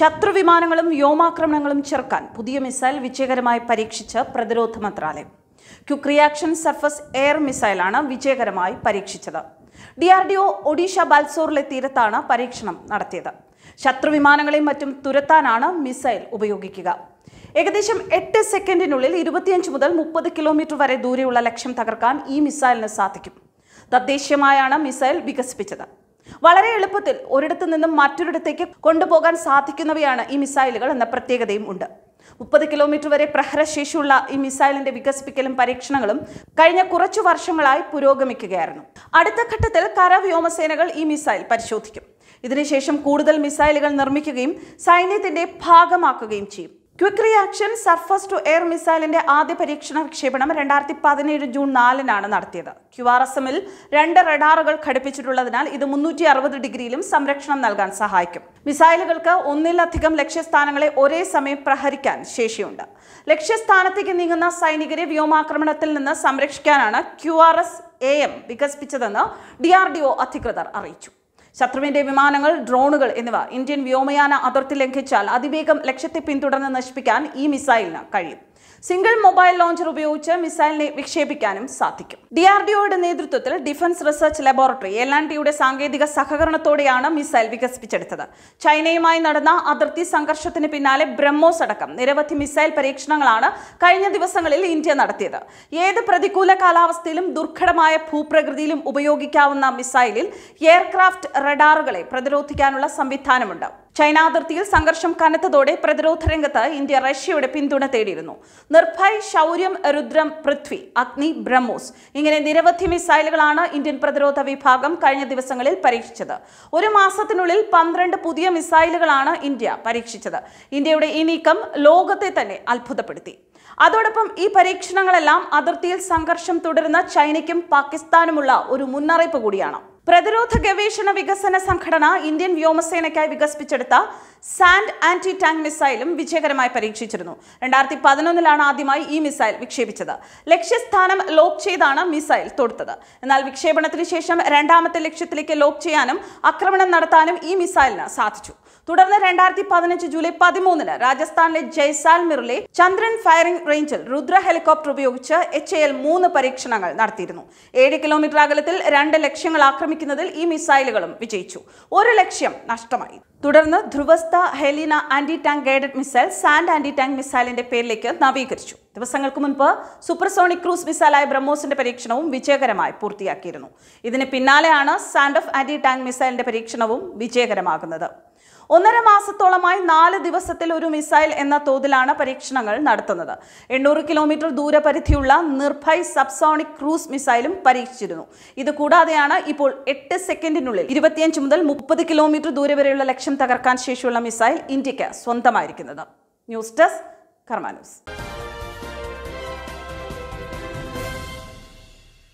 ശത്രുവിമാനങ്ങളും വ്യോമാക്രമണങ്ങളും ചെറുക്കാൻ പുതിയ മിസൈൽ വിജയകരമായി പരീക്ഷിച്ച് പ്രതിരോധ മന്ത്രാലയം ക്യുക്ക് റിയാക്ഷൻ സർഫസ് എയർ മിസൈലാണ് വിജയകരമായി പരീക്ഷിച്ചത് D R D O Odisha ബാൽസോറിലെ തീരത്താണ് പരീക്ഷണം നടത്തിയത് ശത്രുവിമാനങ്ങളെയും മറ്റും തുരത്താനാണ് മിസൈൽ ഉപയോഗിക്കുക ഏകദേശം എട്ട് സെക്കൻഡിനുള്ളിൽ ഇരുപത്തിയഞ്ച് മുതൽ മുപ്പത് കിലോമീറ്റർ വരെ ദൂരെയുള്ള ലക്ഷ്യം തകർക്കാൻ ഈ മിസൈലിന് സാധിക്കും തദ്ദേശീയമായാണ് മിസൈൽ വികസിപ്പിച്ചത് വളരെ എളുപ്പത്തിൽ ഒരിടത്തു നിന്നും മറ്റൊരിടത്തേക്ക് കൊണ്ടുപോകാൻ സാധിക്കുന്നവയാണ് ഈ മിസൈലുകൾ എന്ന പ്രത്യേകതയും ഉണ്ട് മുപ്പത് കിലോമീറ്റർ വരെ പ്രഹരശേഷിയുള്ള ഈ മിസൈലിന്റെ വികസിപ്പിക്കലും പരീക്ഷണങ്ങളും കഴിഞ്ഞ കുറച്ചു വർഷങ്ങളായി പുരോഗമിക്കുകയായിരുന്നു അടുത്ത ഘട്ടത്തിൽ കര വ്യോമസേനകൾ ഈ മിസൈൽ പരിശോധിക്കും ഇതിനുശേഷം കൂടുതൽ മിസൈലുകൾ നിർമ്മിക്കുകയും സൈന്യത്തിന്റെ ഭാഗമാക്കുകയും ചെയ്യും quick reaction surface to air മിസൈലിന്റെ ആദ്യ പരീക്ഷണ വിക്ഷേപണം രണ്ടായിരത്തി പതിനേഴ് ജൂൺ നാലിനാണ് നടത്തിയത് ക്യു ആർ എസ് എമ്മിൽ രണ്ട് റഡാറുകൾ ഘടിപ്പിച്ചിട്ടുള്ളതിനാൽ ഇത് മുന്നൂറ്റി അറുപത് ഡിഗ്രിയിലും സംരക്ഷണം നൽകാൻ സഹായിക്കും മിസൈലുകൾക്ക് ഒന്നിലധികം ലക്ഷ്യസ്ഥാനങ്ങളെ ഒരേ സമയം പ്രഹരിക്കാൻ ശേഷിയുണ്ട് ലക്ഷ്യസ്ഥാനത്തേക്ക് നീങ്ങുന്ന സൈനികരെ വ്യോമാക്രമണത്തിൽ നിന്ന് സംരക്ഷിക്കാനാണ് Q R S A M വികസിപ്പിച്ചതെന്ന് ഡി ആർ ഡി ഒ അധികൃതർ അറിയിച്ചു ശത്രുവിന്റെ വിമാനങ്ങൾ ഡ്രോണുകൾ എന്നിവ ഇന്ത്യൻ വ്യോമയാന അതിർത്തി ലംഘിച്ചാൽ അതിവേഗം ലക്ഷ്യത്തെ പിന്തുടർന്ന് നശിപ്പിക്കാൻ ഈ മിസൈലിന് കഴിയും സിംഗിൾ മൊബൈൽ ലോഞ്ചർ ഉപയോഗിച്ച് മിസൈലിനെ വിക്ഷേപിക്കാനും സാധിക്കും ഡി ആർ ഡി ഒയുടെ നേതൃത്വത്തിൽ defence research laboratory L and ടിയുടെ സാങ്കേതിക സഹകരണത്തോടെയാണ് മിസൈൽ വികസിപ്പിച്ചെടുത്തത് ചൈനയുമായി നടന്ന അതിർത്തി സംഘർഷത്തിന് പിന്നാലെ ബ്രഹ്മോസ് അടക്കം നിരവധി മിസൈൽ പരീക്ഷണങ്ങളാണ് കഴിഞ്ഞ ദിവസങ്ങളിൽ ഇന്ത്യ നടത്തിയത് ഏത് പ്രതികൂല കാലാവസ്ഥയിലും ദുർഘടമായ ഭൂപ്രകൃതിയിലും ഉപയോഗിക്കാവുന്ന മിസൈലിൽ എയർക്രാഫ്റ്റ് റഡാറുകളെ പ്രതിരോധിക്കാനുള്ള സംവിധാനമുണ്ട് ചൈന അതിർത്തിയിൽ സംഘർഷം കനത്തതോടെ പ്രതിരോധ രംഗത്ത് ഇന്ത്യ റഷ്യയുടെ പിന്തുണ തേടിയിരുന്നു നിർഭയ് ശൌര്യം രുദ്രം പൃഥ്വി അഗ്നി ബ്രഹ്മോസ് ഇങ്ങനെ നിരവധി മിസൈലുകളാണ് ഇന്ത്യൻ പ്രതിരോധ വിഭാഗം കഴിഞ്ഞ ദിവസങ്ങളിൽ പരീക്ഷിച്ചത് ഒരു മാസത്തിനുള്ളിൽ പന്ത്രണ്ട് പുതിയ മിസൈലുകളാണ് ഇന്ത്യ പരീക്ഷിച്ചത് ഇന്ത്യയുടെ ഈ നീക്കം ലോകത്തെ തന്നെ അത്ഭുതപ്പെടുത്തി അതോടൊപ്പം ഈ പരീക്ഷണങ്ങളെല്ലാം അതിർത്തിയിൽ സംഘർഷം തുടരുന്ന ചൈനയ്ക്കും പാകിസ്ഥാനുമുള്ള ഒരു മുന്നറിയിപ്പ് കൂടിയാണ് പ്രതിരോധ ഗവേഷണ വികസന സംഘടന ഇന്ത്യൻ വ്യോമസേനയ്ക്കായി വികസിപ്പിച്ചെടുത്ത സാൻഡ് ആന്റി ടാങ്ക് മിസൈലും വിജയകരമായി പരീക്ഷിച്ചിരുന്നു രണ്ടായിരത്തി പതിനൊന്നിലാണ് ആദ്യമായി ഈ മിസൈൽ വിക്ഷേപിച്ചത് ലക്ഷ്യസ്ഥാനം ലോക്ക് ചെയ്താണ് മിസൈൽ തൊടുത്തത് എന്നാൽ വിക്ഷേപണത്തിന് ശേഷം രണ്ടാമത്തെ ലക്ഷ്യത്തിലേക്ക് ലോക്ക് ചെയ്യാനും ആക്രമണം നടത്താനും ഈ മിസൈലിന് സാധിച്ചു തുടർന്ന് രണ്ടായിരത്തി പതിനഞ്ച് ജൂലൈ പതിമൂന്നിന് രാജസ്ഥാനിലെ ജയ്സാൽമിറിലെ ചന്ദ്രൻ ഫയറിംഗ് റേഞ്ചിൽ രുദ്ര ഹെലികോപ്റ്റർ ഉപയോഗിച്ച് എച്ച് എൽ മൂന്ന് പരീക്ഷണങ്ങൾ നടത്തിയിരുന്നു ഏഴ് കിലോമീറ്റർ അകലത്തിൽ രണ്ട് ലക്ഷ്യങ്ങൾ ആക്രമിച്ചു ആക്രമിക്കുന്നതിൽ ഈ മിസൈലുകളും വിജയിച്ചു ഒരു ലക്ഷ്യം നഷ്ടമായി തുടർന്ന് Dhruvastra Helina anti tank guided missile SANT anti tank മിസൈലിന്റെ പേരിലേക്ക് നവീകരിച്ചു ദിവസങ്ങൾക്ക് മുൻപ് സൂപ്പർസോണിക് ക്രൂസ് മിസൈലായ ബ്രഹ്മോസിന്റെ പരീക്ഷണവും വിജയകരമായി പൂർത്തിയാക്കിയിരുന്നു ഇതിന് പിന്നാലെയാണ് സാൻഡ് ഓഫ് ആന്റി ടാങ്ക് മിസൈലിന്റെ പരീക്ഷണവും വിജയകരമാകുന്നത് ഒന്നര മാസത്തോളമായി നാല് ദിവസത്തിൽ ഒരു മിസൈൽ എന്ന തോതിലാണ് പരീക്ഷണങ്ങൾ നടത്തുന്നത് എണ്ണൂറ് കിലോമീറ്റർ ദൂരപരിധിയുള്ള നിർഭയ് സബ്സോണിക് ക്രൂസ് മിസൈലും പരീക്ഷിച്ചിരുന്നു ഇത് കൂടാതെയാണ് ഇപ്പോൾ എട്ട് സെക്കൻഡിനുള്ളിൽ ഇരുപത്തിയഞ്ച് മുതൽ മുപ്പത് കിലോമീറ്റർ ദൂരെ വരെയുള്ള ലക്ഷ്യം തകർക്കാൻ ശേഷിയുള്ള മിസൈൽ ഇന്ത്യക്ക് സ്വന്തമായിരിക്കുന്നത് ന്യൂസ് ഡെസ്ക് കർമാനൂസ്